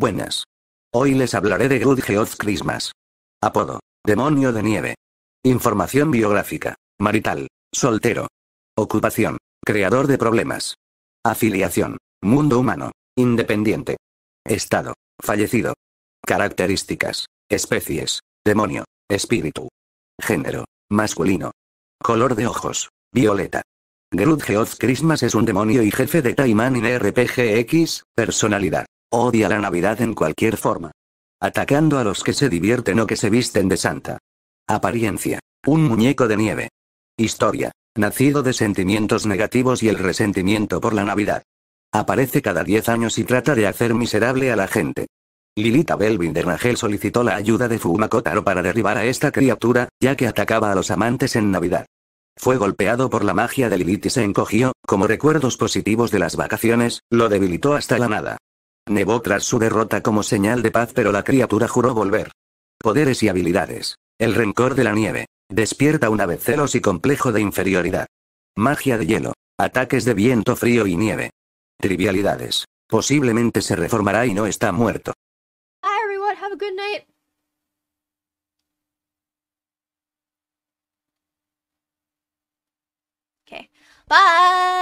Buenas. Hoy les hablaré de Good Christmas. Apodo. Demonio de nieve. Información biográfica. Marital. Soltero. Ocupación. Creador de problemas. Afiliación. Mundo humano. Independiente. Estado. Fallecido. Características. Especies. Demonio. Espíritu. Género. Masculino. Color de ojos. Violeta. Groot Christmas es un demonio y jefe de Taiman in RPGX, personalidad. Odia la Navidad en cualquier forma. Atacando a los que se divierten o que se visten de Santa. Apariencia. Un muñeco de nieve. Historia. Nacido de sentimientos negativos y el resentimiento por la Navidad. Aparece cada 10 años y trata de hacer miserable a la gente. Lilita de Rangel solicitó la ayuda de Fumakotaro para derribar a esta criatura, ya que atacaba a los amantes en Navidad. Fue golpeado por la magia de Lilith y se encogió, como recuerdos positivos de las vacaciones, lo debilitó hasta la nada. Nevó tras su derrota como señal de paz pero la criatura juró volver. Poderes y habilidades. El rencor de la nieve. Despierta una vez celos y complejo de inferioridad. Magia de hielo. Ataques de viento frío y nieve. Trivialidades. Posiblemente se reformará y no está muerto. everyone, have a good night. Bye.